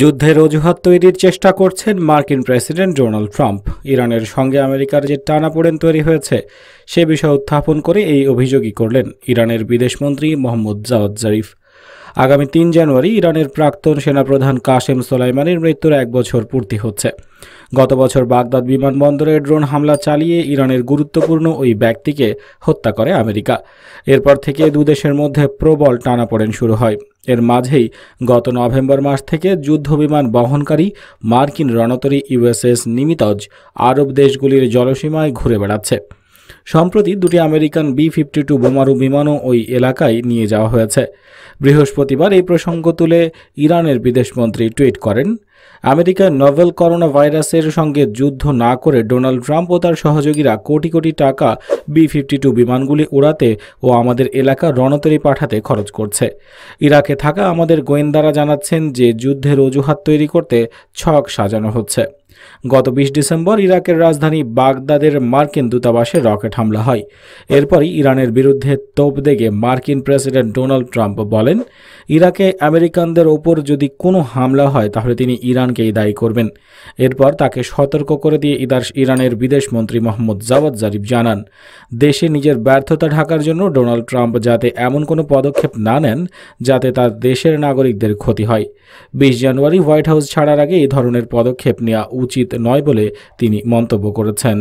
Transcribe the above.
যুদ্ধের অজুহাত তৈরির চেষ্টা করছেন মার্কিন প্রেসিডেন্ট ডোনাল্ড ট্রাম্প ইরানের সঙ্গে আমেরিকার যে টানাপোড়েন তৈরি হয়েছে সে বিষয় উত্থাপন করে এই অভিযোগই করলেন ইরানের বিদেশমন্ত্রী মোহাম্মদ জাওয়াদ জারিফ আগামী তিন জানুয়ারি ইরানের প্রাক্তন সেনাপ্রধান কাশেম সোলাইমানির মৃত্যুর এক বছর পূর্তি হচ্ছে গত বছর বাগদাদ বিমানবন্দরে ড্রোন হামলা চালিয়ে ইরানের গুরুত্বপূর্ণ ওই ব্যক্তিকে হত্যা করে আমেরিকা এরপর থেকে দুদেশের মধ্যে প্রবল টানাপোড়েন শুরু হয় এর মাঝেই গত নভেম্বর মাস থেকে যুদ্ধ বিমান বহনকারী মার্কিন রণতরী ইউএসএস নিমিতজ আরব দেশগুলির জলসীমায় ঘুরে বেড়াচ্ছে সম্প্রতি দুটি আমেরিকান বি ফিফটি টু বোমারু বিমানও ওই এলাকায় নিয়ে যাওয়া হয়েছে বৃহস্পতিবার এই প্রসঙ্গ তুলে ইরানের বিদেশমন্ত্রী টুইট করেন আমেরিকার নভেল করোনা ভাইরাসের সঙ্গে যুদ্ধ না করে ডোনাল্ড ট্রাম্প ও তার সহযোগীরা কোটি কোটি টাকা বি ফিফটি টু বিমানগুলি উড়াতে ও আমাদের এলাকা রণতরী পাঠাতে খরচ করছে ইরাকে থাকা আমাদের গোয়েন্দারা জানাচ্ছেন যে যুদ্ধের অজুহাত তৈরি করতে ছক সাজানো হচ্ছে গত বিশ ডিসেম্বর ইরাকের রাজধানী বাগদাদের মার্কিন দূতাবাসে রকেট হামলা হয় এরপরই ইরানের বিরুদ্ধে তোপ দেগে মার্কিন প্রেসিডেন্ট ডোনাল্ড ট্রাম্প বলেন ইরাকে আমেরিকানদের ওপর যদি কোনো হামলা হয় তাহলে তিনি ইরানকেই দায়ী করবেন এরপর তাকে সতর্ক করে দিয়ে ইদার ইরানের বিদেশমন্ত্রী মোহাম্মদ জাওয়াদ জারিফ জানান দেশে নিজের ব্যর্থতা ঢাকার জন্য ডোনাল্ড ট্রাম্প যাতে এমন কোনো পদক্ষেপ না নেন যাতে তার দেশের নাগরিকদের ক্ষতি হয় বিশ জানুয়ারি হোয়াইট হাউস ছাড়ার আগে এই ধরনের পদক্ষেপ নেওয়া উচিত নয় বলে তিনি মন্তব্য করেছেন